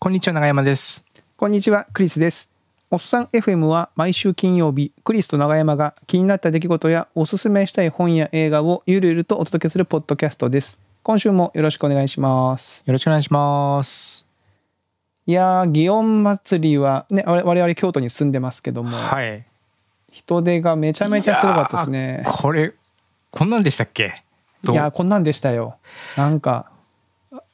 こんにちは永山ですこんにちはクリスですおっさん FM は毎週金曜日クリスと永山が気になった出来事やおすすめしたい本や映画をゆるゆるとお届けするポッドキャストです今週もよろしくお願いしますよろしくお願いしますいやー祇園祭りはね我々京都に住んでますけども、はい、人手がめちゃめちゃすごかったですねこれこんなんでしたっけいやーこんなんでしたよなんか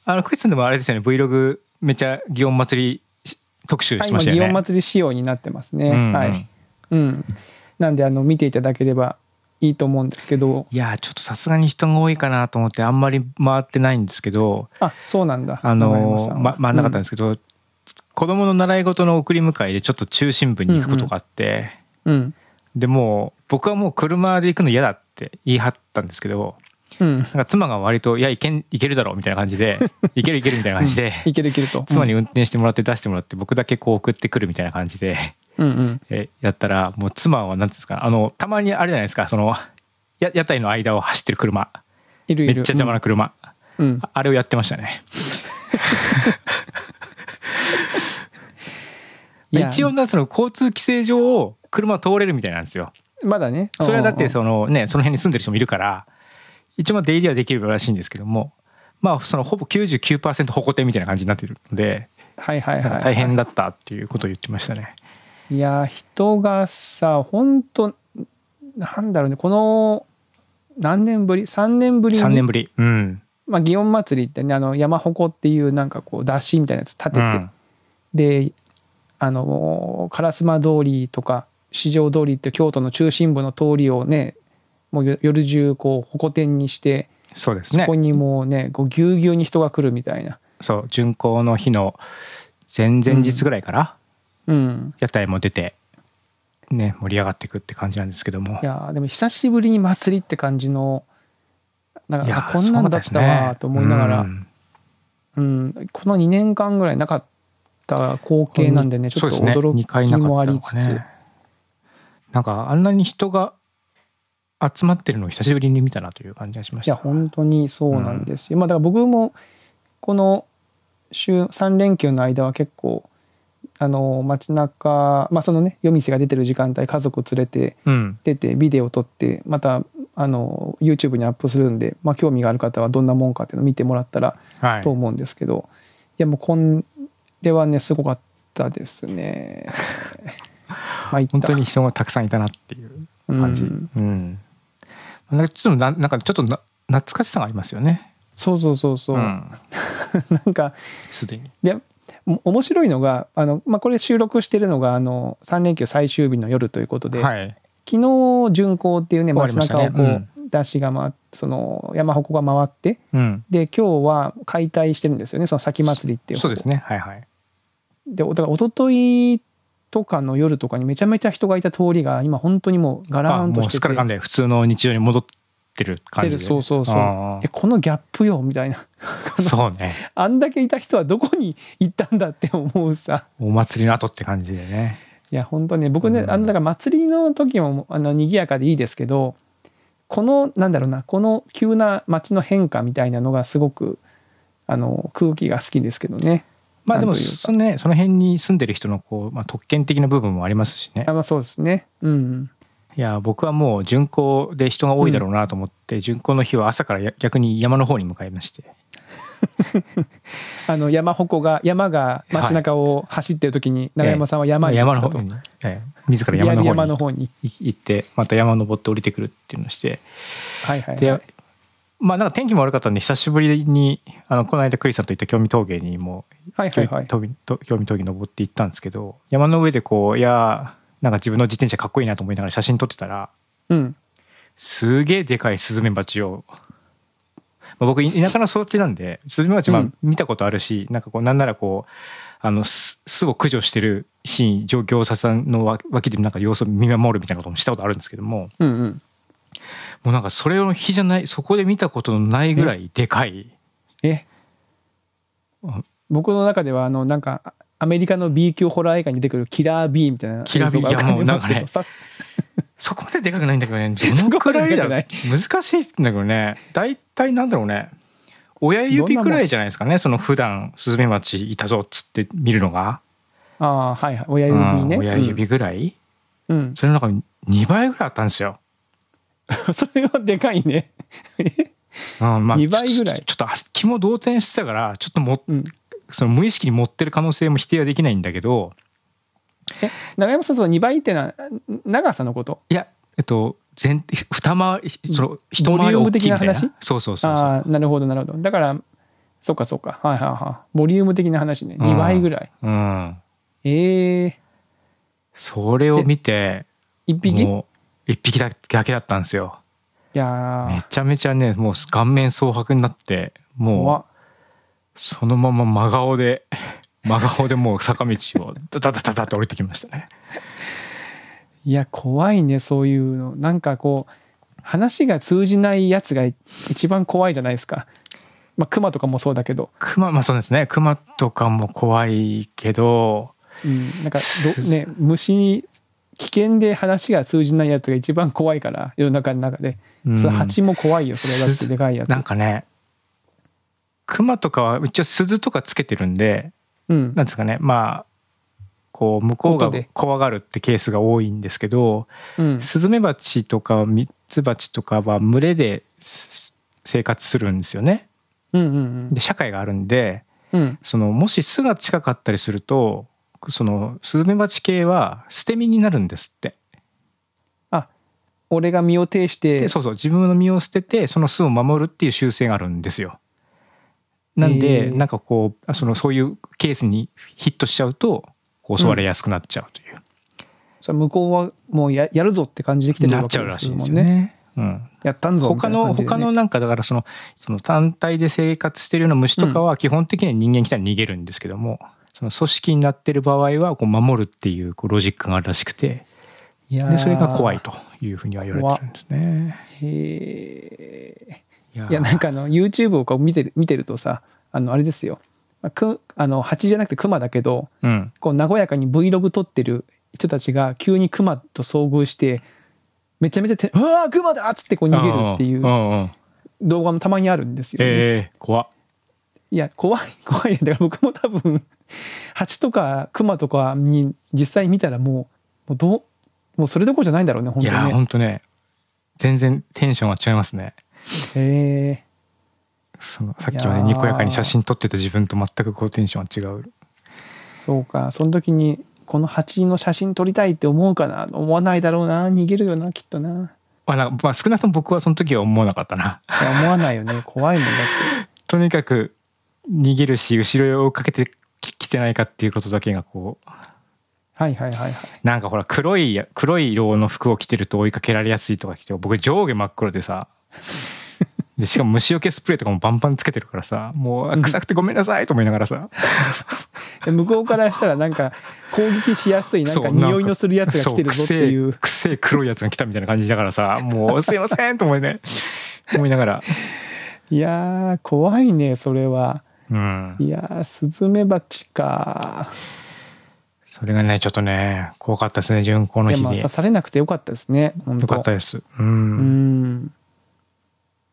あのクリスさんでもあれですよね Vlog めっちゃ祇園祭り特集しましたよね。祇園祭り仕様になってますね。うん、はい。うん。なんであの見ていただければいいと思うんですけどいやちょっとさすがに人が多いかなと思ってあんまり回ってないんですけどあそうなんだあのま回んなかったんですけど、うん、子供の習い事の送り迎えでちょっと中心部に行くことがあって、うん、うん、でも僕はもう車で行くの嫌だって言い張ったんですけどうん、なんか妻が割と「いやいけんいけるだろ」うみたいな感じで「いけるいける」みたいな感じで、いけるいけると、妻に運転してもらって出してもらって僕だけこう送ってくるみたいな感じで、うんうん、えやったらもう妻は何ですかあのたまにあれじゃないですかそのや屋台の間を走ってる車いるいるめっちゃ邪魔な車、うん、あれをやってましたね。一応なその交通規制上を車通れるみたいなんですよ。まだね。それはだってそのねその辺に住んでる人もいるから。一応出入りはできるらしいんですけどもまあそのほぼ99%ホコ天みたいな感じになってるので、はいはいはい、大変だったっていうことを言ってましたね。いや人がさ本当なんだろうねこの何年ぶり3年ぶりに3年ぶり、うんまあ、祇園祭りってねあの山鉾っていうなんかこう出しみたいなやつ立てて、うん、であの烏丸通りとか四条通りって京都の中心部の通りをねもう夜中こう矛天にしてそうですねそこにもうねこうぎゅうぎゅうに人が来るみたいなそう巡行の日の前々日ぐらいから、うん、屋台も出てね盛り上がっていくって感じなんですけどもいやでも久しぶりに祭りって感じのなんかこんなんだったわと思いながら、ね、うん、うん、この2年間ぐらいなかった光景なんでねちょっと驚きもありつつ、ね、なんかあんなに人が集まってるのを久しぶりに見たなという感じがしました。いや本当にそうなんですよ。うん、まあだから僕もこの週3連休の間は結構あの街中まあそのね夜店が出てる時間帯家族連れて出てビデオを撮ってまたあの YouTube にアップするんで、まあ、興味がある方はどんなもんかっていうのを見てもらったらと思うんですけど、はい、いやもうこれはねすごかったですね。まあ、本当に人がたくさんいたなっていう感じ。うん、うんなんかちょっとななんかちょっとな懐かしさがありますよね。そうそうそうそう。うん、なんかすでに。で面白いのがあの、まあ、これ収録してるのがあの三連休最終日の夜ということで、はい、昨日巡行っていうね街中をこう、ねうん、出しが回その山鉾が回って、うん、で今日は解体してるんですよねその先祭りっていうそうですねはいはい。でだから一昨日とかの夜とかにめちゃめちゃ人がいた通りが今本当にもうガランとしてすっからかんで普通の日常に戻ってる感じでそうそうそうえこのギャップよみたいなそうね あんだけいた人はどこに行ったんだって思うさお祭りの後って感じでねいや本当ね僕ね、うん、あのだから祭りの時もあの賑やかでいいですけどこのなんだろうなこの急な街の変化みたいなのがすごくあの空気が好きですけどねまあでもその,、ね、その辺に住んでる人のこう、まあ、特権的な部分もありますしね。あまあ、そうですね、うん、いや僕はもう巡行で人が多いだろうなと思って、うん、巡行の日は朝から逆に山の方に向かいまして あの山鉾が山が街中を走ってる時に永山さんは山に、はい、山の方に、ええ、自ら山の方に行ってまた山登って降りてくるっていうのをして、はいはい、はい、でまあなんか天気も悪かったんで久しぶりにあのこの間クリスさんと行った興味峠にも、はいはいはい、興味峠登って行ったんですけど山の上でこういやなんか自分の自転車かっこいいなと思いながら写真撮ってたら、うん、すげえでかいスズメバチを、まあ、僕田舎の育ちなんでスズメバチまあ見たことあるし、うん、なんかこうなんならこうあの巣を駆除してるシーン状況さんの脇でなんか様子を見守るみたいなこともしたことあるんですけども、うんうん、もうなんかそれの比じゃないそこで見たことのないぐらいでかいえ僕の中ではあのなんかアメリカの B 級ホラー映画に出てくるキラー B みたいなキラー B いやもうなんかねそこまででかくないんだけどね どのくらいだ難しいんだけどね大体なんだろうね親指くらいじゃないですかねその普段スズメバチいたぞっつって見るのがああはい、親指ね、うん、親指ぐらい、うん、それの中に2倍ぐらいあったんですよ それはでかいねうまあ、2倍ぐらいちょっとも動転してたからちょっとも、その無意識に持ってる可能性も否定はできないんだけどえ長山さんその2倍ってのは長さのこといやえっと全二回りその一回り大きいみたいなそうそうそうあなるほどなるほどだからそっかそっかはいはいはいボリューム的な話ね2倍ぐらい、うん、うん、ええー、それを見て1匹1匹だけだったんですよいやめちゃめちゃねもう顔面蒼白になってもうそのまま真顔で 真顔でもう坂道をダダダダダって降りてきましたねいや怖いねそういうのなんかこう話が通じないやつが一番怖いじゃないですかまあ熊とかもそうだけど熊まあそうですね熊とかも怖いけどうん、なんかね、虫危険で話が通じないやつが一番怖いから世の中の中で、うん、そ蜂も怖いよそれだってでかいやつなんかね熊とかは一応鈴とかつけてるんで、うん、なんですかねまあこう向こうが怖がるってケースが多いんですけど、うん、スズメバチとかミツバチとかは群れで生活するんですよね。うんうんうん、で社会があるんで、うん、そのもし巣が近かったりするとそのスズメバチ系は捨て身になるんですって。あ俺が身を挺してそうそう自分の身を捨ててその巣を守るっていう習性があるんですよ。なんで、えー、なんかこうそのそういうケースにヒットしちゃうと襲われやすくなっちゃうという。うん、それ向こうはもうややるぞって感じできてるわけですもんね。なっちゃうらしいんですよね。うん、やったんぞ他の、他のなんかだからそのその単体で生活してるような虫とかは基本的には人間来たら逃げるんですけども、うその組織になってる場合はこう守るっていうこうロジックがあるらしくてでそれが怖いというふうには言われてるんですね。へいやなんかあの YouTube をこう見て見てるとさあのあれですよくあの蜂じゃなくて熊だけど、うん、こう和やかに Vlog 撮ってる人たちが急に熊と遭遇してめちゃめちゃて「うわ熊だ!」っつってこう逃げるっていう動画もたまにあるんですよね。えー、怖いや怖い 怖いだから僕も多分蜂とか熊とかに実際見たらもうもうどうもうそれどころじゃないんだろうね本当にねいや本当ね全然テンションは違いますねへえそのさっきまでにこやかに写真撮ってた自分と全くこうテンションは違うそうかその時にこの蜂の写真撮りたいって思うかな思わないだろうな逃げるよなきっとなあなんかまあ、少なくとも僕はその時は思わなかったな思わないよね怖いもんだって とにかく逃げるし後ろを追いかけてきてないかっていうことだけがこうはいはいはいはいなんかほら黒い黒い色の服を着てると追いかけられやすいとか着て僕上下真っ黒でさ でしかも虫よけスプレーとかもバンバンつけてるからさもう臭くてごめんなさいと思いながらさ向こうからしたらなんか攻撃しやすいなんか匂いのするやつが来てるぞっていうくせえ黒いやつが来たみたいな感じだからさもうすいませんと思いね思いながらいや怖いねそれはうん、いやスズメバチかそれがねちょっとね怖かったですね巡航の日に刺されなくてよかったですねよかったですうん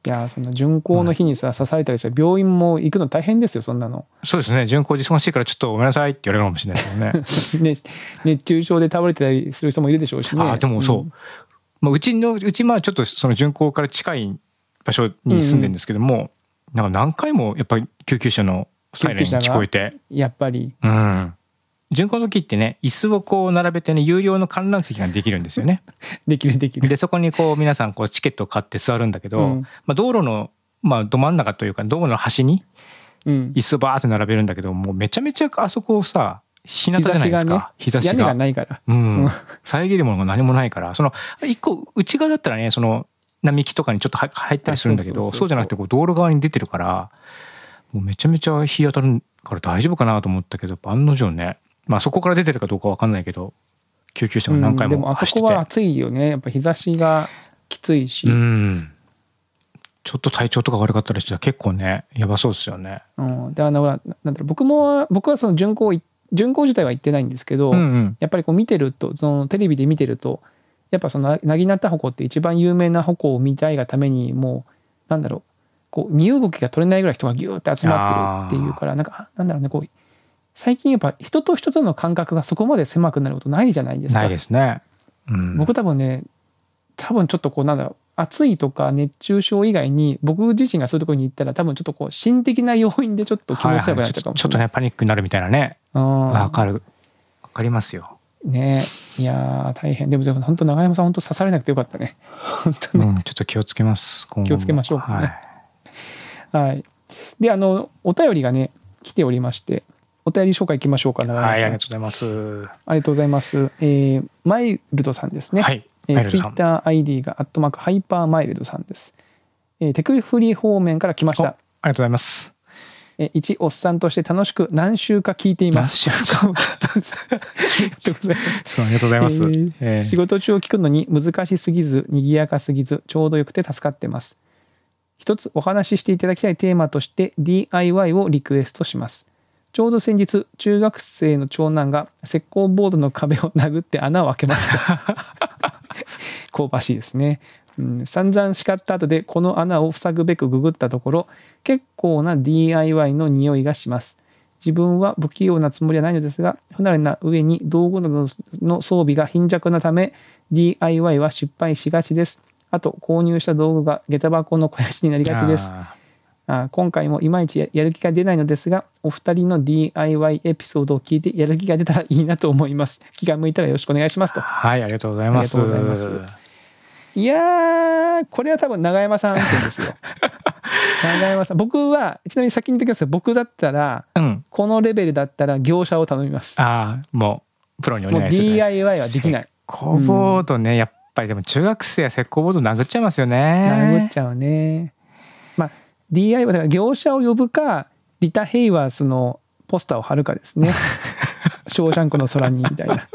いやそんな巡航の日にさ、刺されたりしたら病院も行くの大変ですよそんなのそうですね巡航で忙しいからちょっとごめんなさいって言われるかもしれないですよね ね熱中症で倒れてたりする人もいるでしょうしね あでもそう、うん、まあ、うちのうちまあちょっとその巡航から近い場所に住んでるんですけども、うんうんなんか何回もやっぱり救急車のサイレン聞こえてやっぱりうん巡航の時ってね椅子をこう並べてね有料の観覧席ができるんですよね できるできるでそこにこう皆さんこうチケットを買って座るんだけど、うん、まあ、道路の、まあ、ど真ん中というか道路の端に椅子をバーって並べるんだけど、うん、もうめちゃめちゃあそこをさ日向じゃないですか日差しが,、ね、日差しがないから、うん、遮るものが何もないからその一個内側だったらねその並木とかにちょっと入ったりするんだけどそうじゃなくてこう道路側に出てるからもうめちゃめちゃ日当たるから大丈夫かなと思ったけど案の定ねまあそこから出てるかどうか分かんないけど救急車が何回も、うん、でもあそこは暑いよねやっぱ日差しがきついし、うん、ちょっと体調とか悪かったりしたら結構ねやばそうですよね。うん、だから、僕も僕はその巡航巡航自体は行ってないんですけど、うんうん、やっぱりこう見てるとそのテレビで見てるとやっぱそのなぎなた鉾って一番有名な鉾を見たいがためにもうなんだろうこう身動きが取れないぐらい人がギューって集まってるっていうからなんかなんだろうねこう最近やっぱ人と人との感覚がそこまで狭くなることないじゃないですか。ないですね。うん、僕多分ね多分ちょっとこうなんだろう暑いとか熱中症以外に僕自身がそういうところに行ったら多分ちょっとこう心的な要因でちょっと気持ち悪くなっちゃうかもしれない、はいはい、ちょっとねパニックになるみたいなねわかるわかりますよねいや大変でもでも本当永山さん本当刺されなくてよかったね本当ね、うん、ちょっと気をつけます気をつけましょうかねはい、はい、であのお便りがね来ておりましてお便り紹介いきましょうか永山さん、はい、ありがとうございますありがとうございます、えー、マイルドさんですね、はい、えツイッター ID がアットマークハイパーマイルドさんです、えー、テクフリー方面から来ましたありがとうございますえ一おっさんとして楽しく何週か聞いています。何週間 ありがとうございます、仕事中を聞くのに難しすぎず賑やかすぎずちょうどよくて助かってます。一つお話ししていただきたいテーマとして DIY をリクエストします。ちょうど先日、中学生の長男が石膏ボードの壁を殴って穴を開けました 香ばしいですね。うん、散々叱った後でこの穴を塞ぐべくググったところ結構な DIY の匂いがします自分は不器用なつもりはないのですが不慣れな上に道具などの装備が貧弱なため DIY は失敗しがちですあと購入した道具が下駄箱の肥やしになりがちですあ今回もいまいちやる気が出ないのですがお二人の DIY エピソードを聞いてやる気が出たらいいなと思います気が向いたらよろしくお願いしますとはいありがとうございますいやこれは多分永山さん案件ですよ。永 山さん僕はちなみに先に言っておきます僕だったら、うん、このレベルだったら業者を頼みます。ああもうプロにお願いするす。DIY はできない。コボードね、うん、やっぱりでも中学生は石膏ボード殴っちゃいますよね。殴っちゃうね。まあ DIY だから業者を呼ぶかリタ・ヘイワースのポスターを貼るかですね。ショーシャンクの空にみたいな。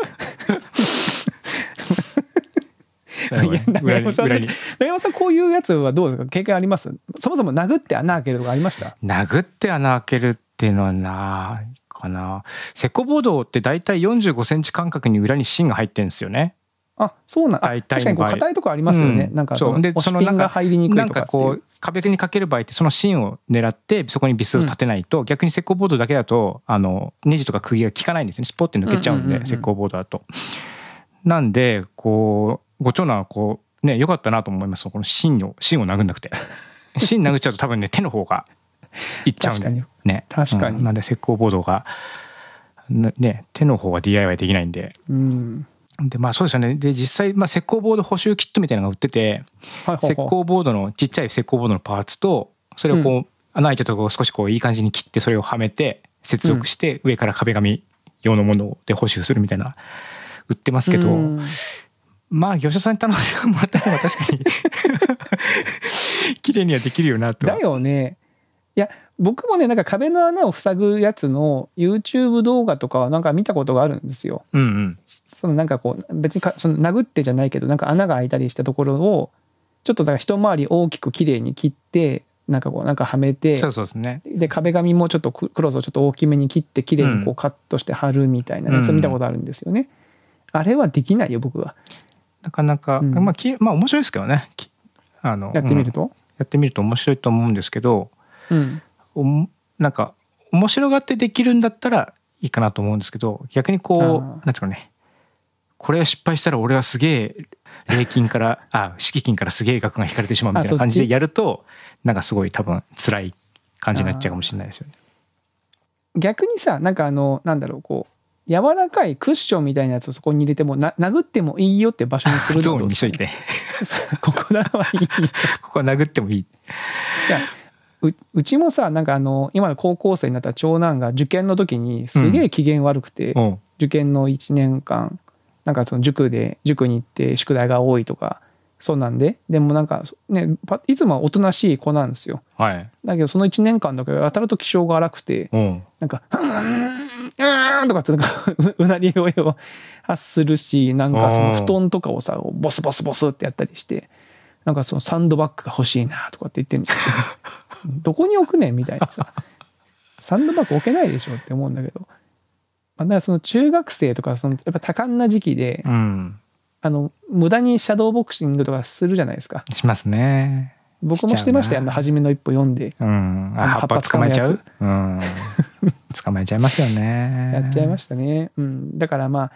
いや中山さん中山さんこういうやつはどうですか経験ありますそもそも殴って穴開けるとかありました殴って穴開けるっていうのはないかな石膏ボードって大体45センチ間隔に裏に芯が入ってんですよねあそうなん確かに硬いとこありますよね、うん、なんかそのでその入りにくいとかこう壁にかける場合ってその芯を狙ってそこにビスを立てないと、逆に石膏ボードだけだとあのネジとか釘が効かないんですねスポッて抜けちゃうんで、石膏ボードだと。なんでこうご長男はこうね良かったなと思いますこの芯を芯を殴んなくて 芯殴っちゃうと多分ね手の方がいっちゃうんでね確かに、うん、なんで石膏ボードがね手の方は DIY できないんで、うん、でまあそうですよねで実際、まあ、石膏ボード補修キットみたいなのが売ってて、はい、石膏ボードのちっちゃい石膏ボードのパーツとそれをこう、うん、穴開いたところを少しこういい感じに切ってそれをはめて接続して上から壁紙用のもので補修するみたいな売ってますけど、うん、まあ、業者さんに頼んでもらった方が確かに綺麗にはできるよなと。だよね。いや、僕もね、なんか壁の穴を塞ぐやつの YouTube 動画とかはなんか見たことがあるんですよ。うんうん。そのなんかこう、別にか、その殴ってじゃないけど、なんか穴が開いたりしたところを、ちょっとだから一回り大きく綺麗に切って、なんかこうなんかはめてそうそうです、ね、で壁紙もちょっとクロスをちょっと大きめに切って綺麗にこうカットして貼るみたいなやつ見たことあるんですよね、うん、あれはできないよ僕はなかなか、うん、まあきまあ面白いですけどねあのやってみると、うん、やってみると面白いと思うんですけど、うん、おなんか面白がってできるんだったらいいかなと思うんですけど逆にこうなんですかねこれ失敗したら俺はすげえ礼金から あ敷金からすげえ額が引かれてしまうみたいな感じでやるとなんかすごい多分辛い感じになっちゃうかもしれないですよね。逆にさなんかあのなんだろうこう柔らかいクッションみたいなやつをそこに入れても、な、殴ってもいいよって場所にするゾーンにしといて。ここならはいい。ここは殴ってもいい。いやううちもさなんかあの今の高校生になった長男が受験の時にすげえ機嫌悪くて、うん、受験の1年間なんかその塾で塾に行って宿題が多いとかそうなんででもなんか、ね、いつもはおとなしい子なんですよ、はい、だけどその1年間だけ当たると気性が荒くて、うん、なんか「うんうん」とかって うなり声を発するしなんかその布団とかをさボスボスボスってやったりしてなんかそのサンドバッグが欲しいなとかって言ってんでけど どこに置くねんみたいなさサンドバッグ置けないでしょって思うんだけど、まあ、だからその中学生とかそのやっぱ多感な時期で。うんあの無駄にシャドーボクシングとかするじゃないですかしますね僕もしてましたよあの初めの一歩読んで、うん、あ葉っぱ捕まえちゃう、うん、捕まえちゃいますよねやっちゃいましたね、うん、だからまあ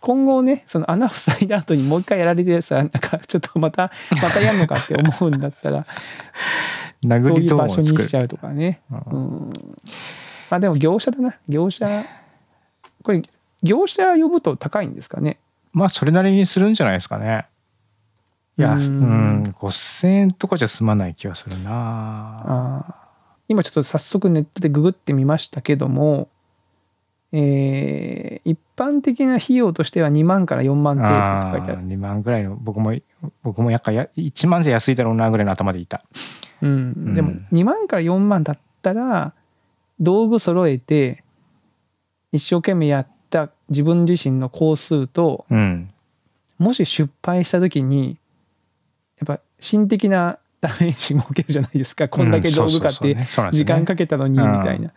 今後ねその穴を塞いだ後にもう一回やられてさなんかちょっとまたまたやんのかって思うんだったら 殴りそういう場所にしちゃうとかね、うん、まあでも業者だな業者これ業者呼ぶと高いんですかねまあそれなりにするんじゃないですかね。いや、うん、5000円とかじゃ済まない気がするな今ちょっと早速ネットでググってみましたけども、えー、一般的な費用としては2万から4万程度って書いてある。あ2万ぐらいの、僕も、僕もやっかや1万じゃ安いだろうなぐらいの頭でいた。うん、うん、でも2万から4万だったら、道具揃えて、一生懸命やった自分自身の工数と、うん、もし失敗した時にやっぱ心的なダメージも受けるじゃないですかこんだけ道具買って時間かけたのにみたいな。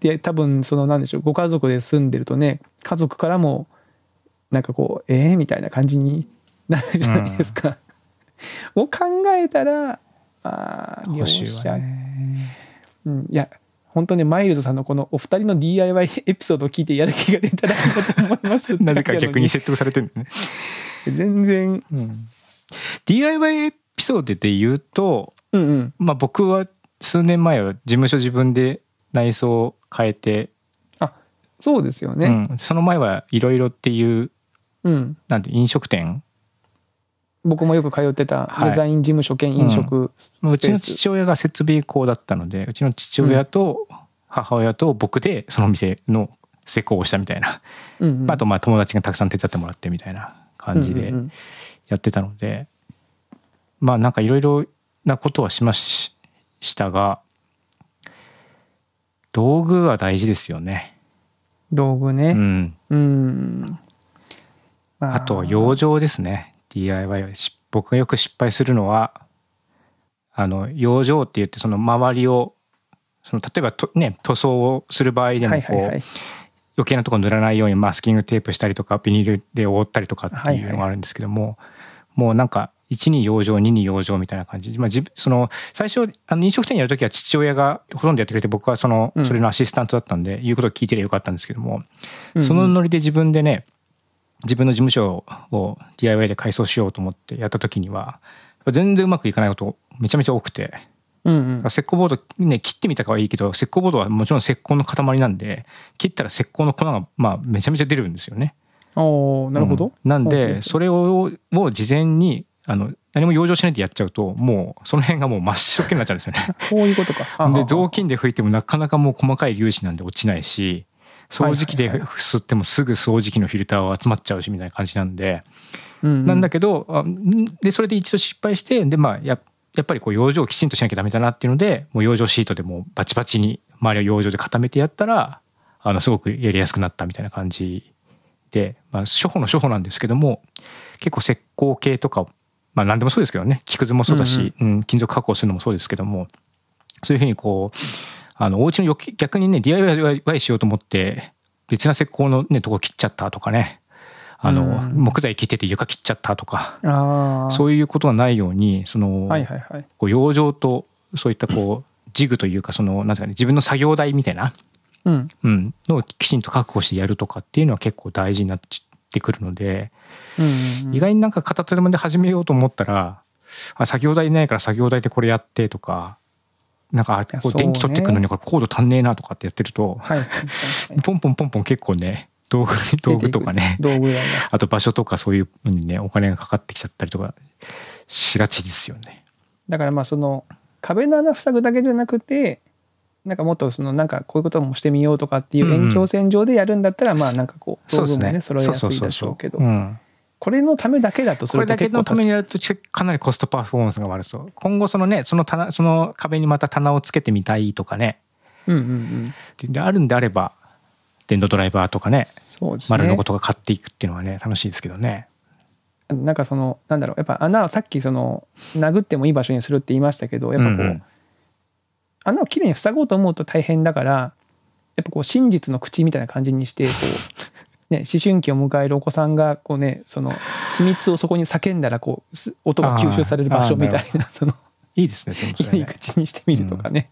で多分その何でしょうご家族で住んでるとね家族からもなんかこうええー、みたいな感じになるじゃないですか。を考えたらああ業者、ね、うん、いや本当にマイルズさんのこのお二人の DIY エピソードを聞いてやる気が出たらいいなと思いますなぜか逆に説得されてるね全然、うん、DIY エピソードで言うと、うんうん、まあ僕は数年前は事務所自分で内装を変えてあそうですよね、うん、その前はいろいろっていう、うん、なんて飲食店僕もよく通ってたデザイン事務所兼飲食スペース、はいうん、うちの父親が設備工だったのでうちの父親と母親と僕でその店の施工をしたみたいな、うんうん、あとまあ友達がたくさん手伝ってもらってみたいな感じでやってたので、うんうんうん、まあなんかいろいろなことはしましたが道具は大事ですよね。道具ね、うん、うん、あとは養生ですね DIY 僕がよく失敗するのはあの養生って言ってその周りをその例えばと、ね、塗装をする場合でもこう、はいはいはい、余計なとこ塗らないようにマスキングテープしたりとかビニールで覆ったりとかっていうのがあるんですけども、はいはい、もうなんか1に養生2に養生みたいな感じ、まあ、自その最初あの飲食店やる時は父親がほとんどやってくれて僕はそのそれのアシスタントだったんで、言うことを聞いてりゃよかったんですけども、そのノリで自分でね自分の事務所を DIY で改装しようと思ってやった時には全然うまくいかないことめちゃめちゃ多くて、うんうん、石膏ボード、ね、切ってみたかはいいけど石膏ボードはもちろん石膏の塊なんで切ったら石膏の粉が、まあ、めちゃめちゃ出るんですよね。おなるほど、うん、なんでそれをを事前にあの何も養生しないでやっちゃうともうその辺がもう真っ白けになっちゃうんですよね そういうことか。で雑巾で拭いてもなかなかもう細かい粒子なんで落ちないし掃除機で吸ってもすぐ掃除機のフィルターは集まっちゃうしみたいな感じなんで、うんうん、なんだけどでそれで一度失敗してでまあややっぱりこう養生をきちんとしなきゃダメだなっていうのでもう養生シートでもバチバチに周りを養生で固めてやったらあのすごくやりやすくなったみたいな感じで、まあ、初歩の初歩なんですけども結構石膏系とか、まあ、何でもそうですけどね木くずもそうだし、うん、うんうん、金属加工するのもそうですけどもそういうふうにこうあのお家の逆にね DIY しようと思って別な石膏の、ね、とこ切っちゃったとかねあの、木材切ってて床切っちゃったとかそういうことがないようにその、はいはいはい、こう養生とそういったこうジグというかそのなんていうか、ね、自分の作業台みたいな、うんうん、のをきちんと確保してやるとかっていうのは結構大事になってくるので、うんうんうん、意外になんか片手間で始めようと思ったらあ作業台ないから作業台でこれやってとかなんかこう電気取ってくのにこれコード足んねえなとかってやってると、ポンポンポンポン結構ね道具道具とかね道具あと場所とかそういうのにねお金がかかってきちゃったりとかしがちですよね。だからまあその壁の穴塞ぐだけじゃなくてなんかもっとそのなんかこういうこともしてみようとかっていう延長線上でやるんだったらまあなんかこう道具もね揃えやすいでしょうけど。うんこれのためだけだとそるこれだけのためにやるとかなりコストパフォーマンスが悪そう今後そのねその棚その壁にまた棚をつけてみたいとかね、うんうんうん、であるんであれば電動ドライバーとかねそうですね丸のことが買っていくっていうのはね楽しいですけどね。なんかそのなんだろうやっぱ穴をさっきその殴ってもいい場所にするって言いましたけどやっぱこう、うんうん、穴をきれいに塞ごうと思うと大変だからやっぱこう真実の口みたいな感じにしてこう ね、思春期を迎えるお子さんがこう、ね、その秘密をそこに叫んだらこう音が吸収される場所みたいないいですね入り口にしてみるとかね。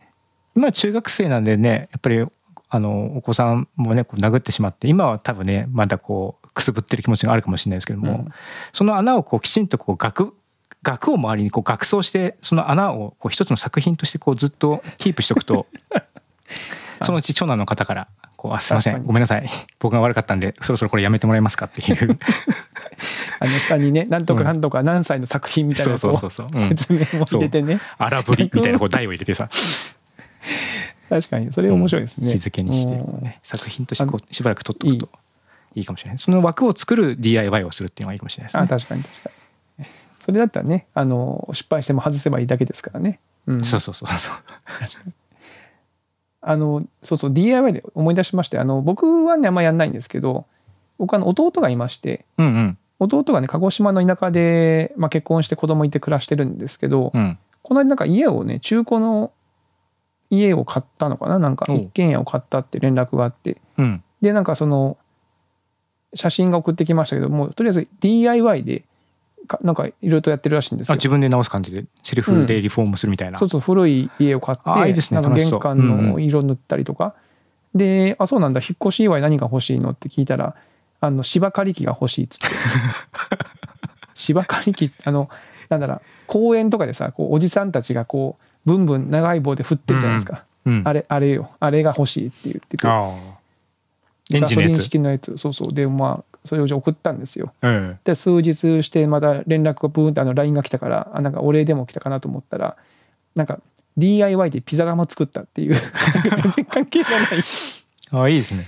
うん、今中学生なんでねやっぱりあのお子さんもねこう殴ってしまって今は多分ねまだこうくすぶってる気持ちがあるかもしれないですけども、うん、その穴をこうきちんとこう額額を周りにこう額装してその穴をこう一つの作品としてこうずっとキープしておくと そのうち長男の方からこうあすいませんごめんなさい僕が悪かったんでそろそろこれやめてもらえますかっていう あの下にね何とか何とか何歳の作品みたいな、そうそうそう、説明も入れてね荒ぶりみたいなこう台を入れてさ 確かにそれ面白いですね、うん、日付にして、ね、作品としてこうしばらく撮っとくといいかもしれないその枠を作る DIY をするっていうのがいいかもしれないですねあ確かに確かにそれだったらねあの失敗しても外せばいいだけですからね、うん、そうそうそうそう確かにあのそうそう DIY で思い出しましてあの僕はねあんまやんないんですけど僕の弟がいまして、うんうん弟がね鹿児島の田舎で、まあ、結婚して子供いて暮らしてるんですけど、うん、この間なんか家をね中古の家を買ったのかななんか一軒家を買ったって連絡があって、うん、でなんかその写真が送ってきましたけどもうとりあえず DIY でなんかいろいろとやってるらしいんですよ自分で直す感じでセルフでリフォームするみたいな、うん、そうそう古い家を買っていい、ね、なんか玄関の色塗ったりとか、うん、であそうなんだ引っ越し祝い何が欲しいのって聞いたらあの芝刈り機が欲しいっつって 芝刈り機あのなんだろう公園とかでさこうおじさんたちがこうブンブン長い棒で振ってるじゃないですか、うん、あれあれよあれが欲しいって言っててエンジンのやつそうそうでまあそれを送ったんですよ。ええ、で数日してまた連絡がブーンってあの LINE が来たからあなんかお礼でも来たかなと思ったらなんか DIY でピザ窯作ったっていう全然関係がないあいいですね。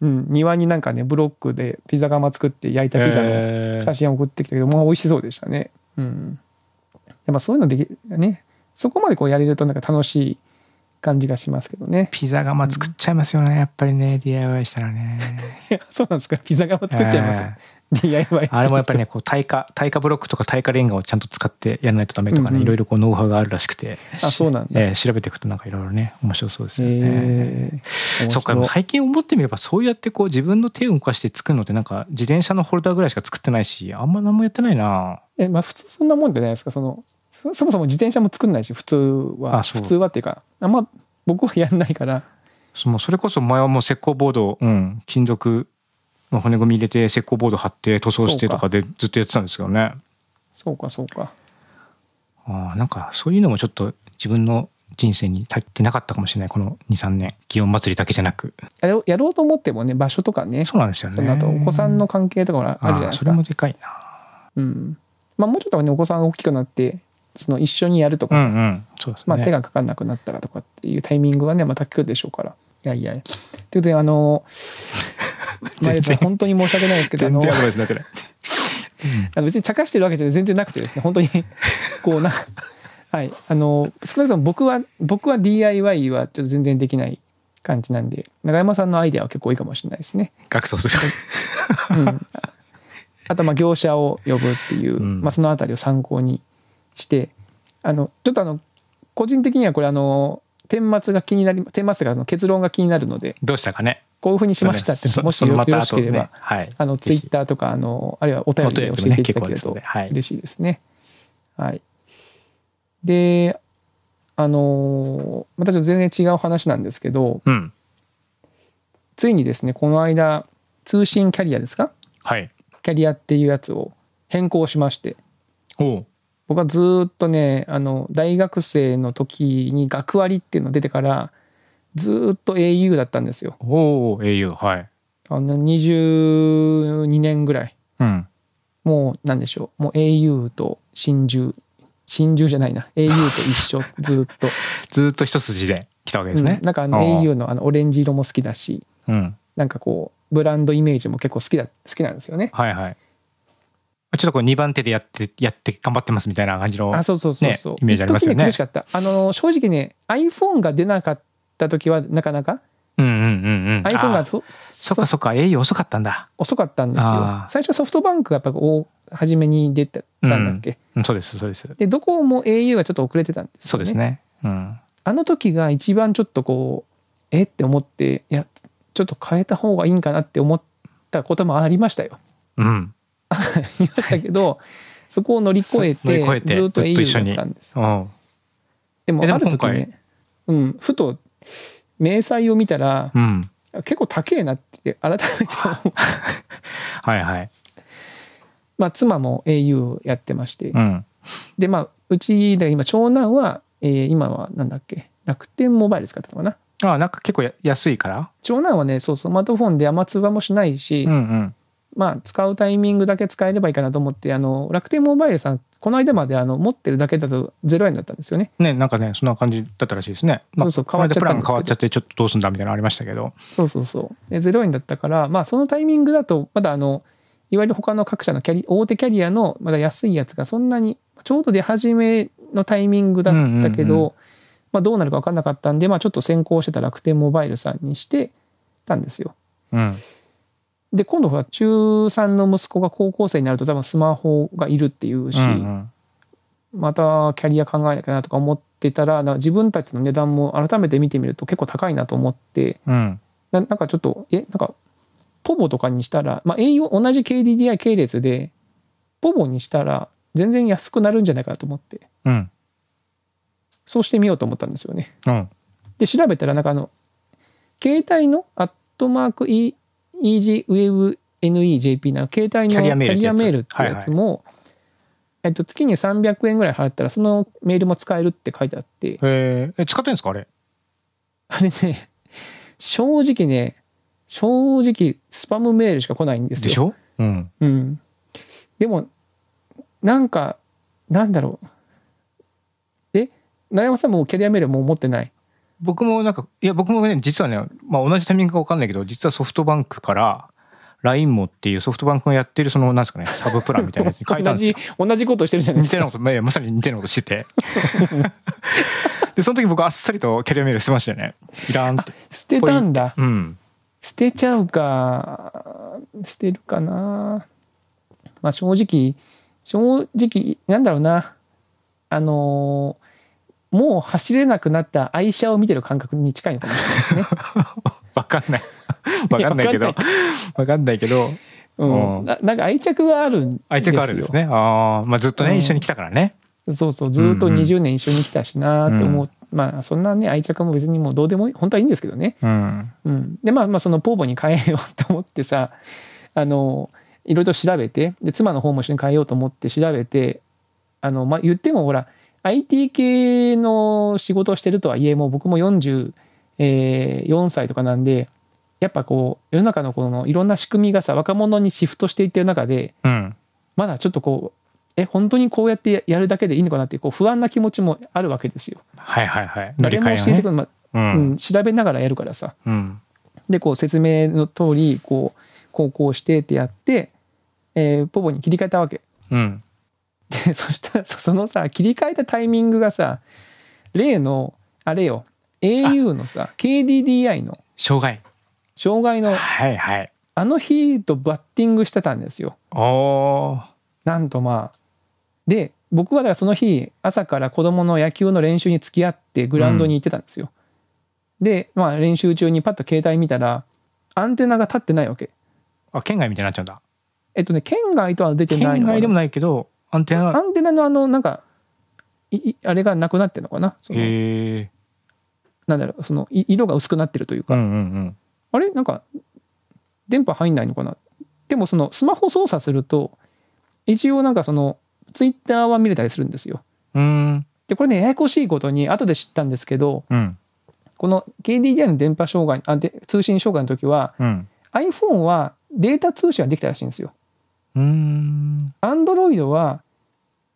うん、庭になんかねブロックでピザ窯作って焼いたピザの写真を送ってきたけど、えー、もう美味しそうでしたね。うん、やっぱそういうのできねそこまでこうやれるとなんか楽しい感じがしますけどね。ピザ窯作っちゃいますよね、やっぱりね DIY したらね。い やそうなんですかピザ窯作っちゃいます、DIY あれもやっぱりねこう耐火耐火ブロックとか耐火レンガをちゃんと使ってやらないとダメとかね、いろいろこうノウハウがあるらしくてあそうなんだ、えー、調べていくとなんかいろいろね面白そうですよね。えー、そっか最近思ってみればそうやってこう自分の手を動かして作るのってなんか自転車のホルダーぐらいしか作ってないしあんま何もやってないな。えまあ普通そんなもんじゃないですかそのそそもそも自転車も作んないし普通は普通はっていうかあんま僕はやんないからそのそれこそ前はもう石膏ボード、うん、金属の骨組み入れて石膏ボード貼って塗装してとかでずっとやってたんですけどねそうかそうかあなんかそういうのもちょっと自分の人生に足ってなかったかもしれないこの23年祇園祭りだけじゃなくやろうと思ってもね場所とかねそうなんですよねあとお子さんの関係とかもあるじゃないですかそれもでかいなうんまあもうちょっとねお子さん大きくなってその一緒にやるとかさ、うんうんね、まあ、手がかかんなくなったらとかっていうタイミングはねまた来るでしょうからいやいやということであの まあ本当に申し訳ないですけど全然 あの別に茶化してるわけじゃ全然なくてですね本当に こうなはいあの少なくとも僕は僕は DIY はちょっと全然できない感じなんで永山さんのアイデアは結構いいかもしれないですね。学装する、うん、あとまあ業者を呼ぶっていう、うん、まあ、その辺りを参考にしてあのちょっとあの個人的にはこれあの顛末が気になり顛末があの結論が気になるのでどうしたかねこういうふうにしましたってもしよろしければ、ねはい、あのツイッターとかあのあるいはお便りで教えていただけると嬉しいですね。はい、であのまたちょっと全然違う話なんですけど、うん、ついにですねこの間通信キャリアですか、はい、キャリアっていうやつを変更しましてお僕はずっとねあの大学生の時に学割っていうの出てからずっと au だったんですよ。おお au はい。あの22年ぐらい、うん、もう何でしょうもう au と真珠真珠じゃないな au と一緒 ずっとずっと一筋で来たわけですね、うん、なんかあの au のあのオレンジ色も好きだし、うん、なんかこうブランドイメージも結構好きだ好きなんですよねはいはいちょっとこう2番手でやってやって頑張ってますみたいな感じの、そうそうそうイメージありますよね。苦しかったあの正直ね iPhone が出なかった時はなかなかうんうんうんうん、iPhone がそそっかそっか au 遅かったんだ遅かったんですよ最初ソフトバンクがやっぱお初めに出てたんだっけ、うん、そうですそうですでどこも au がちょっと遅れてたんです、ね、そうですね、うん、あの時が一番ちょっとこうえって思っていやちょっと変えた方がいいんかなって思ったこともありましたようんいましたけど、そこを乗り越えてずっと英雄だったんですよ。でもある時ね、うん、ふと明細を見たら、うん、結構高えなって改めて思うはいはい。まあ妻も英雄をやってまして、うん、でまあうちで今長男は、えー、今はなんだっけ楽天モバイル使ってたかな。ああなんか結構安いから長男はねそうスマートフォンで雨粒もしないし、うんうん、まあ、使うタイミングだけ使えればいいかなと思ってあの楽天モバイルさんこの間まであの持ってるだけだと0円だったんですよね。ねなんかねそんな感じだったらしいですね。まあ、そうそう変わっちゃった変わっちゃってちょっとどうすんだみたいなのありましたけど。そうそうそう0円だったから、まあ、そのタイミングだとまだあのいわゆる他の各社のキャリ大手キャリアのまだ安いやつがそんなにちょうど出始めのタイミングだったけど、うんうんうん、まあ、どうなるか分かんなかったんで、まあ、ちょっと先行してた楽天モバイルさんにしてたんですよ。うんで今度ほら中3の息子が高校生になると多分スマホがいるっていうし、うんうん、またキャリア考えなきゃなとか思ってたら自分たちの値段も改めて見てみると結構高いなと思って、うん、ななんかちょっとえなんかポボとかにしたら、まあ、栄養同じ KDDI 系列でポボにしたら全然安くなるんじゃないかなと思って、うん、そうしてみようと思ったんですよね。うん、で調べたらなんかあの携帯のアットマーク E e a s y w a v n e j p な携帯のキャリアメールってやつも、えっと、月に300円ぐらい払ったらそのメールも使えるって書いてあってえ使ってんですかあれあれね正直ね正直スパムメールしか来ないんですよでしょうん、うん、でもなんかなんだろうえやまさんもキャリアメールもう持ってない僕もなんか、いや、僕もね、実はね、まあ、同じタイミングか分かんないけど、実はソフトバンクから、LINE もっていうソフトバンクがやってる、その、なんですかね、サブプランみたいなやつに 書いたんですよ。同じ、同じことしてるじゃないですか。似てなこと、まさに似たようなことしてて。で、その時僕あっさりとキャリアメール捨てましたよね。いらんって。捨てたんだ。うん。捨てちゃうか、捨てるかな。まあ正直、正直、なんだろうな。あのーもう走れなくなった愛車を見てる感覚に近いのかもしれないですね。わかんない。わかんないけど。わかんないけど。うん、ななんか愛着があるんですよ愛着あるんですねあ、まあ、ずっとね、うん、一緒に来たからねそうそうずっと20年一緒に来たしなって思う、うん、まあそんなね愛着も別にもうどうでもいい本当はいいんですけどね、うん、うん、でまあまあそのポーボに変えようと思ってさ あのいろいろ調べてで妻の方も一緒に変えようと思って調べてあの、まあ、言ってもほら IT 系の仕事をしてるとはいえもう僕も44歳とかなんでやっぱこう世の中のこのいろんな仕組みがさ若者にシフトしていってる中で、まだちょっとこうえ本当にこうやってやるだけでいいのかなってこう不安な気持ちもあるわけですよ。はいはいはい。誰も教えてくる、ね、うん、調べながらやるからさ。でこう説明の通りこうこうこうしてってやって、えポボに切り替えたわけ。うん、でそしたらそのさ切り替えたタイミングがさ例のあれよ au のさ KDDI の障害障害の、はいはい、あの日とバッティングしてたんですよ。なんとまあで僕はだからその日朝から子供の野球の練習に付き合ってグラウンドに行ってたんですよ。うん、で、まあ、練習中にパッと携帯見たらアンテナが立ってないわけ。あ県外みたいになっちゃうんだ。えっとね県外とは出てないの県外でもないけどアンテナアンテナのあのなんかいあれがなくなってるのかなそのへなんだろうその色が薄くなってるというか、うんうんうん、あれなんか電波入んないのかなでもそのスマホ操作すると一応なんかそのツイッターは見れたりするんですよ。うんでこれねややこしいことに後で知ったんですけど、うん、この KDDI の電波障害あで通信障害の時は、うん、iPhone はデータ通信ができたらしいんですよ。アンドロイドは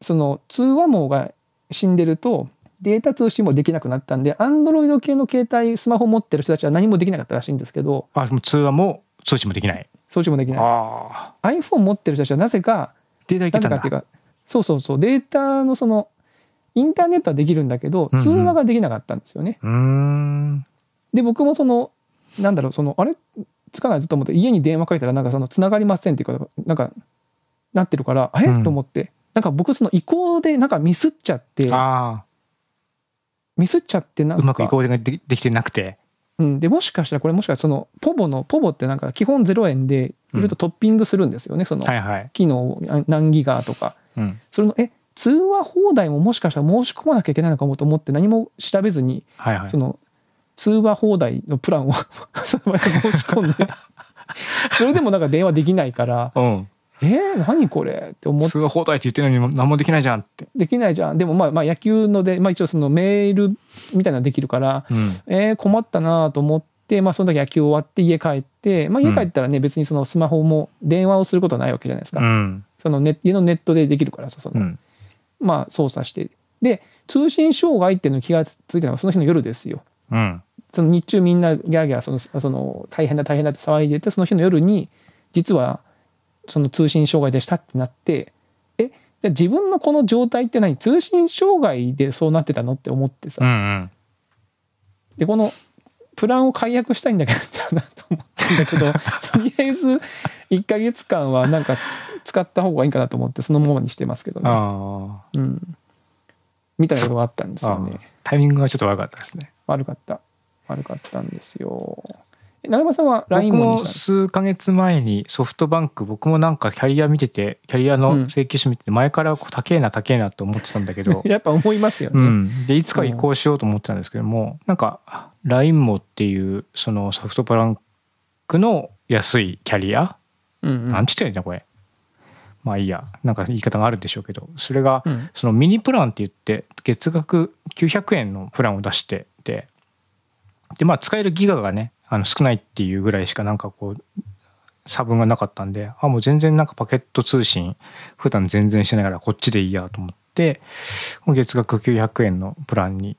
その通話網が死んでるとデータ通信もできなくなったんでアンドロイド系の携帯スマホ持ってる人たちは何もできなかったらしいんですけどあも通話も通信もできない通信もできないあ iPhone 持ってる人たちはなぜかデータいけたんだかっていうかそうそうそうデータのそのインターネットはできるんだけど通話ができなかったんですよね、うんうん、で僕もそのなんだろうそのあれつかないぞと思って家に電話かけたらなんかその繋がりませんっていうかなんかなってるからえ、うん、と思ってなんか僕その移行でなんかミスっちゃってミスっちゃってなんかうまく移行でできてなくて。うん、でもしかしたらこれもしかしたらそのポボのポボってなんか基本0円でいろいろとトッピングするんですよね、うん、その機能何ギガとか、うん、それのえ通話放題ももしかしたら申し込まなきゃいけないのかもと思って何も調べずに、はいはい、その通話放題のプランを 申し込んでそれでもなんか電話できないから、うん、えー、何これって思って通話放題って言ってるのに何もできないじゃんってできないじゃんでもまあまあ野球ので、まあ、一応そのメールみたいなのできるから、うん、えー、困ったなと思って、まあ、その時野球終わって家帰って、まあ、家帰ったらね、うん、別にそのスマホも電話をすることはないわけじゃないですか、うん、そのネ家のネットでできるからさその、うん、まあ操作してで通信障害っていうのに気が付いたのがその日の夜ですよ。うんその日中みんなギャーギャーそのその大変だ大変だって騒いでてその日の夜に実はその通信障害でしたってなってえじゃ自分のこの状態って何通信障害でそうなってたのって思ってさ、うんうん、でこのプランを解約したいんだけどなと思ったんだけど とりあえず1か月間はなんか使った方がいいかなと思ってそのままにしてますけどね、うん、みたいなことがあったんですよねタイミングがちょっと悪かったですね悪かった悪かったんですよ。長山さんは LINE も数か月前にソフトバンク僕もなんかキャリア見ててキャリアの請求書見てて前からこう高えな高えなと思ってたんだけど やっぱ思いますよね、うん、でいつか移行しようと思ってたんですけども、なんか LINE もっていうそのソフトバンクの安いキャリア、うんうん、なんて言ったらいいんだこれまあいいやなんか言い方があるんでしょうけどそれがそのミニプランって言って月額900円のプランを出してででまあ使えるギガがねあの少ないっていうぐらいしかなんかこう差分がなかったんであもう全然なんかパケット通信普段全然しながらこっちでいいやと思って月額900円のプランに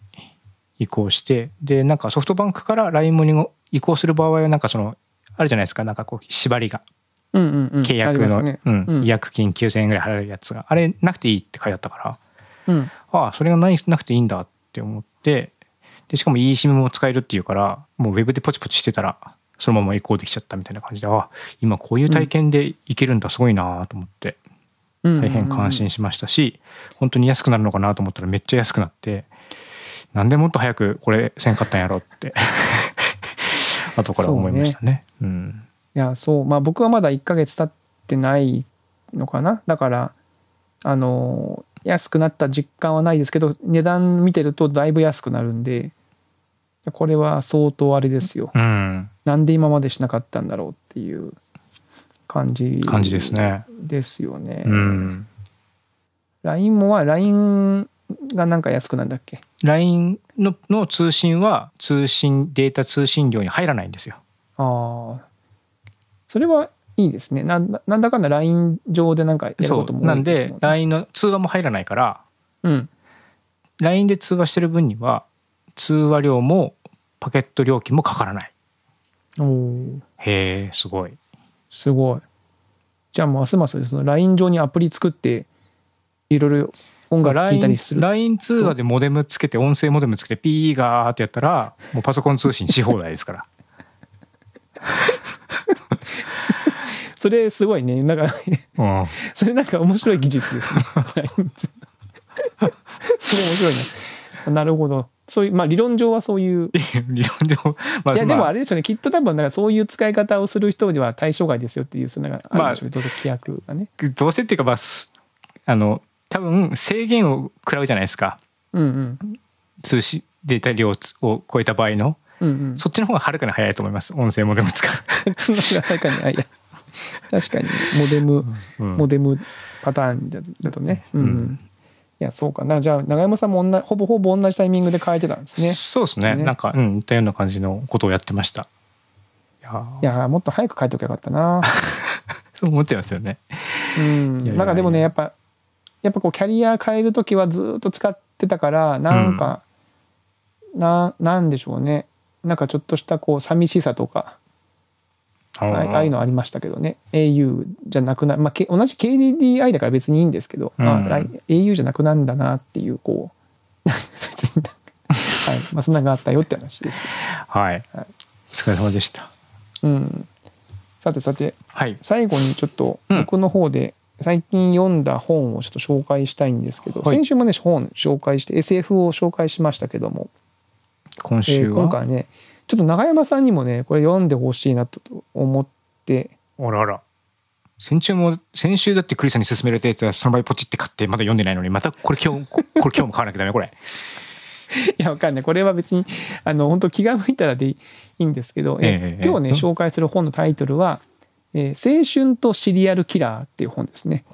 移行してでなんかソフトバンクから LINE に移行する場合はなんかそのあるじゃないですかなんかこう縛りが契約の、ねうん違約金9,000円ぐらい払うやつがあれなくていいって書いてあったから、うん、ああそれがなくていいんだって思ってでしかも eSIM も使えるっていうからもうウェブでポチポチしてたらそのまま移行できちゃったみたいな感じであ今こういう体験でいけるんだすごいなと思って、大変感心しましたし本当に安くなるのかなと思ったらめっちゃ安くなってなんでもっと早くこれせんかったんやろって 後から思いましたね。うん、いやそうまあ僕はまだ1ヶ月経ってないのかなだからあの安くなった実感はないですけど値段見てるとだいぶ安くなるんでこれは相当あれですよ、うん、なんで今までしなかったんだろうっていう感じ感じですねですよね、うん、LINE もは LINE がなんか安くなんだっけ LINE のの通信は通信データ通信量に入らないんですよああそれはいいですねなんだなんだかんだ LINE 上でなんかやることも、ね、なんで LINE の通話も入らないから、うん、LINE で通話してる分には通話量もパケット料金もかからないおおへえすごいすごいじゃあますますその LINE 上にアプリ作っていろいろ音楽聴いたりする LINE 通話でモデムつけて音声モデムつけてピーガーってやったらもうパソコン通信し放題ですから それすごいねなんかうん、それなんか面白い技術ですね それ面白いねなるほどそういう、まあ理論上はそういう。理論上、まあ、いや、でもあれでしょうね。きっと多分、なんかそういう使い方をする人には対象外ですよっていう、そのなまあ、どうせ規約がね。どうせっていうか、まあ、あの、多分制限を食らうじゃないですか。うんうん。通信データ量を超えた場合の。うんうん、そっちの方がはるかに早いと思います。音声モデム使う。そんはるかに早い。確かにモデム、うん、モデムパターンだとね。うん、うんいやそうかなじゃあ永山さんもほぼほぼ同じタイミングで変えてたんですねそうですね、ね、なんかうん似たような感じのことをやってましたいやもっと早く変えとけゃよかったなそう 思っちゃいますよねうんなんかでもねやっぱやっぱこうキャリア変える時はずっと使ってたからなんか、うん、ななんでしょうねなんかちょっとしたこう寂しさとかはい、ああいうのありましたけどね au じゃなくな、まあ、同じ KDDI だから別にいいんですけど、うん、まあ、au じゃなくなんだなっていうこう 別に はいまあ、そんなのがあったよって話です。はい、はい、お疲れ様でした、うん、さてさて、はい、最後にちょっと僕の方で、最近読んだ本をちょっと紹介したいんですけど、はい、先週もね本紹介して SF を紹介しましたけども今週は、えー、今回ねちょっと永山さんにもねこれ読んでほしいなと思ってあらあら先週も先週だってクリスさんに勧められてその場合ポチって買ってまだ読んでないのにまたこれ今日 これ今日も買わなきゃダメこれいやわかんないこれは別にあの本当気が向いたらでいいんですけど、ええ今日ね、紹介する本のタイトルは「えー、青春とシリアルキラー」っていう本ですね、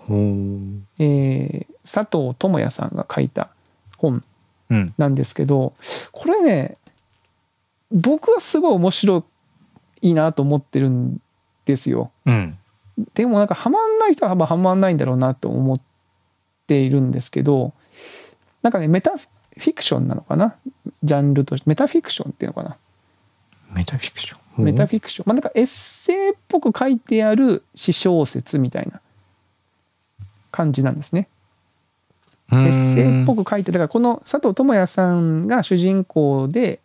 えー、佐藤智也さんが書いた本なんですけど、うん、これね僕はすごい面白いなと思ってるんですよ。うん、でもなんかハマんない人はハマんないんだろうなと思っているんですけどなんかねメタフィクションなのかなジャンルとしてメタフィクションっていうのかなメタフィクションメタフィクションまあなんかエッセイっぽく書いてある詩小説みたいな感じなんですね。エッセイっぽく書いてだからこの佐藤智也さんが主人公で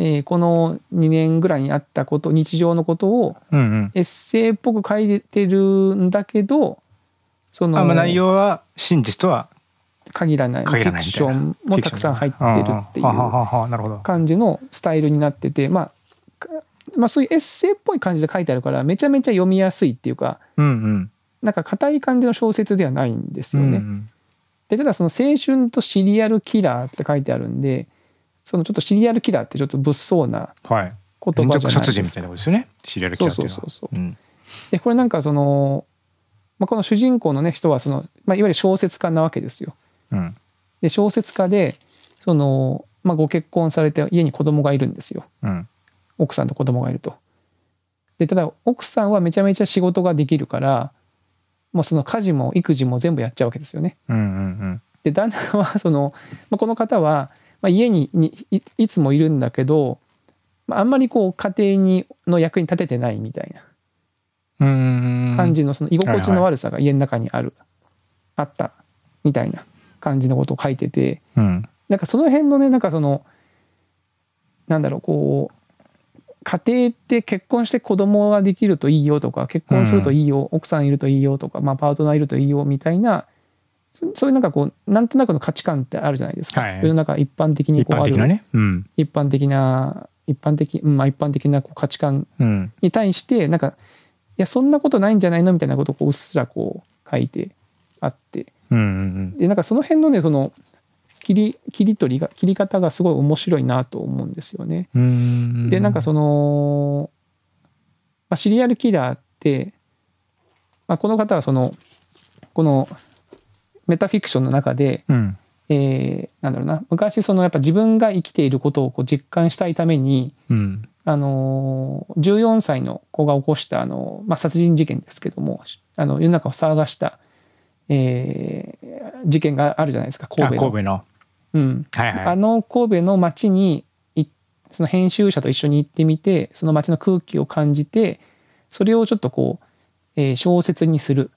えー、この2年ぐらいにあったこと日常のことをエッセイっぽく書いてるんだけどそのあ内容は真実とは限らないフィクションもたくさん入ってるっていう感じのスタイルになってて、まあ、まあそういうエッセイっぽい感じで書いてあるからめちゃめちゃ読みやすいっていうか、うんうん、なんか硬い感じの小説ではないんですよね。うんうん、でただその「青春とシリアルキラー」って書いてあるんで。そのちょっとシリアルキラーってちょっと物騒な言葉じゃないですか、はい、殺人みたいなことですよねシリアルキラーっていうのはそうそうそうそう、うん、でこれなんかその、まあ、この主人公のね人はその、まあ、いわゆる小説家なわけですよ、うん、で小説家でその、まあ、ご結婚されて家に子供がいるんですよ、うん、奥さんと子供がいるとでただ奥さんはめちゃめちゃ仕事ができるからもうその家事も育児も全部やっちゃうわけですよね、うんうんうん、で旦那はその、まあ、この方はまあ、家にいつもいるんだけど、まあ、あんまりこう家庭にの役に立ててないみたいな感じのその居心地の悪さが家の中にある、はいはい、あったみたいな感じのことを書いてて、うん、なんかその辺のねなんかそのなんだろうこう家庭って結婚して子供ができるといいよとか結婚するといいよ、うん、奥さんいるといいよとか、まあ、パートナーいるといいよみたいなそういうなんかこうなんとなくの価値観ってあるじゃないですか、はい、世の中一般的にこうある一般的なね、うん、一般的な一般的、まあ、一般的なこう価値観に対してなんか、いやそんなことないんじゃないのみたいなことをこううっすらこう書いてあって、でなんかその辺のねその切り切り取りが切り方がすごい面白いなと思うんですよね。でなんかその、まあ、シリアルキラーって、まあ、この方はそのこのメタフィクションの中で、うん、えー、なんだろうな昔そのやっぱ自分が生きていることをこう実感したいために、うん、あの14歳の子が起こしたあの、まあ、殺人事件ですけどもあの世の中を騒がした、えー、事件があるじゃないですか神戸の。神戸のうんはいはい、あの神戸の街にその編集者と一緒に行ってみてその街の空気を感じてそれをちょっとこう、えー、小説にする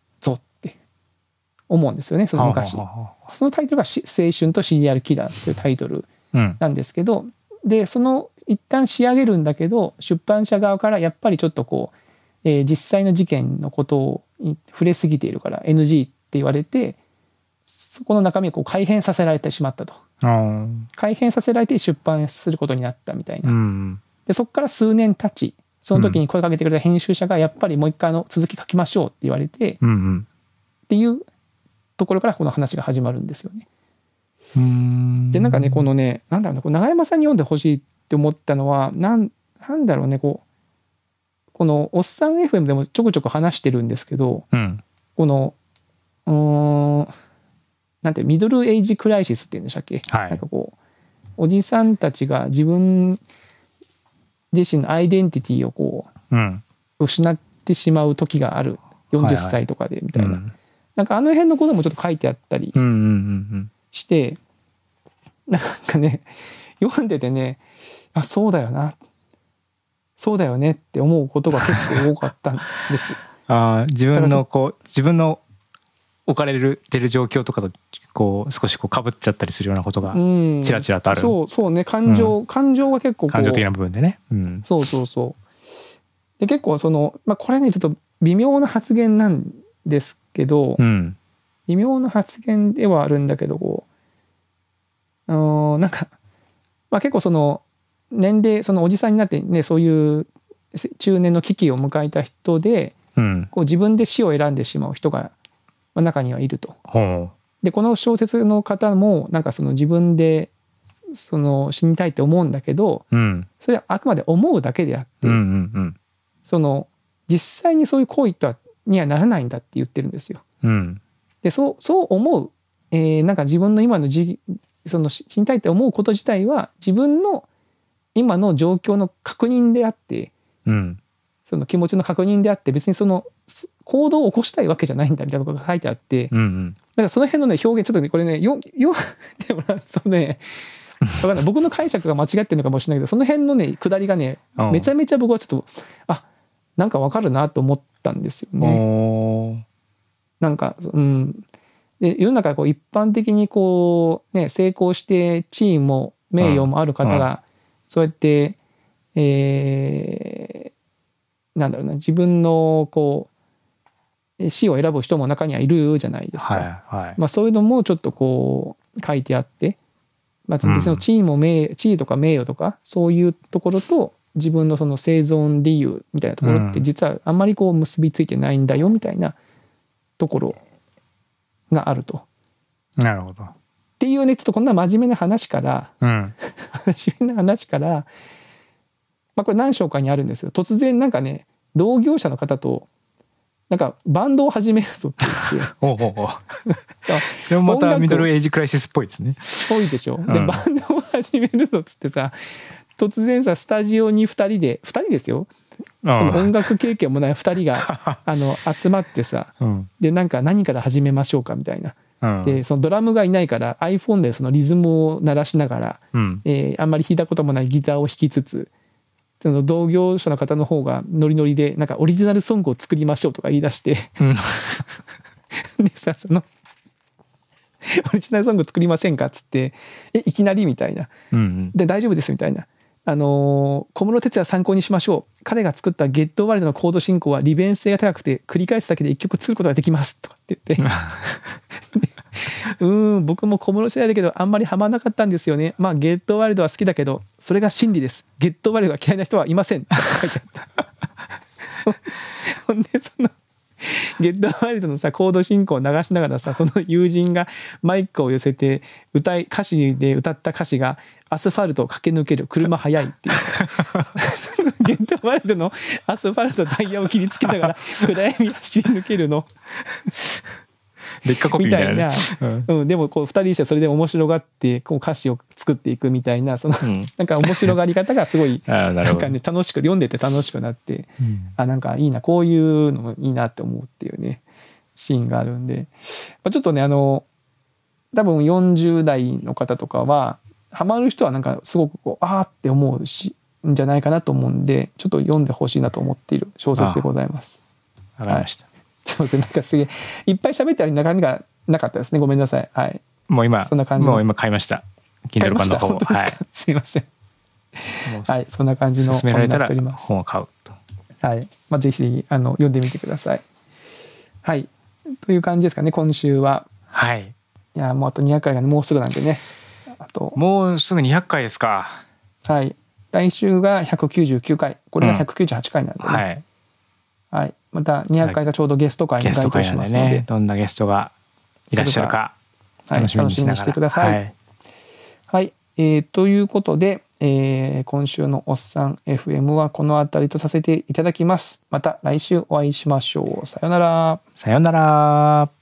思うんですよねその昔。そのタイトルが「青春とシリアルキラー」というタイトルなんですけど、うん、でその一旦仕上げるんだけど出版社側からやっぱりちょっとこう、えー、実際の事件のことに触れすぎているから NG って言われてそこの中身をこう改変させられてしまったと。改変させられて出版することになったみたいな。うん、でそこから数年経ちその時に声かけてくれた編集者がやっぱりもう一回の続き書きましょうって言われて、うんうん、っていうところからこの話が始まるんですよね。でなんかねこのねなんだろうなこ永山さんに読んでほしいって思ったのはなんなんだろうねこうこの「おっさん FM」でもちょこちょこ話してるんですけど、うん、このうんなんてミドルエイジクライシスっていうんでしたっけ、はい、なんかこうおじさんたちが自分自身のアイデンティティをこう、うん、失ってしまう時がある40歳とかでみたいな。はいはいうんなんかあの辺のこともちょっと書いてあったりして、うなんかね読んでてねあそうだよなそうだよねって思うことが結構多かったんです。あ自分のこう自分の置かれるてる状況とかとこう少しこう被っちゃったりするようなことがちらちらとある、うん、そうそうね感情、うん、感情が結構感情的な部分でね、うん、そうそうそうで結構その、まあ、これねちょっと微妙な発言なんですけど、うん、微妙な発言ではあるんだけどあのなんか、まあ、結構その年齢そのおじさんになってねそういう中年の危機を迎えた人で、うん、こう自分で死を選んでしまう人が、まあ、中にはいると。でこの小説の方もなんかその自分でその死にたいって思うんだけど、うん、それはあくまで思うだけであって、うんうんうん、その実際にそういう行為とはにはならないんだって言ってるんですよ。うん、でそうそう思う、えー、なんか自分の今のじその死にたいって思うこと自体は自分の今の状況の確認であって、うん、その気持ちの確認であって別にその行動を起こしたいわけじゃないんだみたいなことが書いてあって、うんうん、だからその辺のね表現ちょっとねこれね読んでもらうとねか僕の解釈が間違ってるのかもしれないけどその辺のね下りがねめちゃめちゃ僕はちょっとあなんかわかるなと思ったんですよね。なんか、うん、で世の中こう一般的にこう、ね、成功して地位も名誉もある方がそうやって、うん、えー、なんだろうな自分のこう死を選ぶ人も中にはいるじゃないですか、はいはい、まあ、そういうのもちょっとこう書いてあって、まあ、その地位も名、うん、地位とか名誉とかそういうところと自分のその生存理由みたいなところって実はあんまりこう結びついてないんだよみたいなところがあると。なるほど。っていうねちょっとこんな真面目な話から、うん、真面目な話から、まあ、これ何章かにあるんですよ突然なんかね同業者の方となんかバンドを始めるぞって言って おうおうおうそれもまたミドルエイジクライシスっぽいですね。ぽいでしょ。うん、バンドを始めるぞっつってさ突然さスタジオに2人で2人ですよその音楽経験もない2人が あの集まってさ、うん、で何か何から始めましょうかみたいな。でそのドラムがいないから iPhone でそのリズムを鳴らしながら、うん、えー、あんまり弾いたこともないギターを弾きつつその同業者の方の方がノリノリでなんかオリジナルソングを作りましょうとか言い出して、うん、でさその「オリジナルソング作りませんか?」っつって「えいきなり?」みたいな「うんうん、で大丈夫です」みたいなあの小室哲哉参考にしましょう彼が作った「ゲットワールド」のコード進行は利便性が高くて繰り返すだけで一曲作ることができますとかって言ってうん僕も小室世代だけどあんまりハマなかったんですよねまあゲットワールドは好きだけどそれが真理ですゲットワールドが嫌いな人はいません ほんでその ゲットワイルドのさ、コード進行を流しながらさ、その友人がマイクを寄せて、歌い、歌詞で歌った歌詞が、アスファルトを駆け抜ける、車速いっていう。ゲットワイルドのアスファルトタイヤを切りつけながら、暗闇走り抜けるの。劣化コピーみたいな、うんでもこう2人してそれで面白がってこう歌詞を作っていくみたいなその、なんか面白がり方がすごい なんか、ね、楽しく読んでて楽しくなって、あなんかいいなこういうのもいいなって思うっていうねシーンがあるんで、まちょっとねあの多分40代の方とかはハマる人はなんかすごくこうああって思うしんじゃないかなと思うんでちょっと読んでほしいなと思っている小説でございます。わかりました、はいちょっとすなんかすげえ、いっぱい喋ったら中身がなかったですね。ごめんなさい。はい。もう今、そんな感じもう今買いました。Kindle 版の本を。はい、すいません。はい、そんな感じの本になっております。本を買うと。はい。まあ、ぜひ、あの、読んでみてください。はい。という感じですかね、今週は。はい。いや、もうあと200回がね、もうすぐなんでね。あと。もうすぐ200回ですか。はい。来週が199回。これが198回なんで、ねうん、はい。はい。また200回がちょうどゲスト会に該当しますので、ね、どんなゲストがいらっしゃるか楽しみにし,、はい、してください。はい、はい、えー、ということで、えー、今週のおっさん FM はこのあたりとさせていただきます。また来週お会いしましょう。さよなら。さよなら。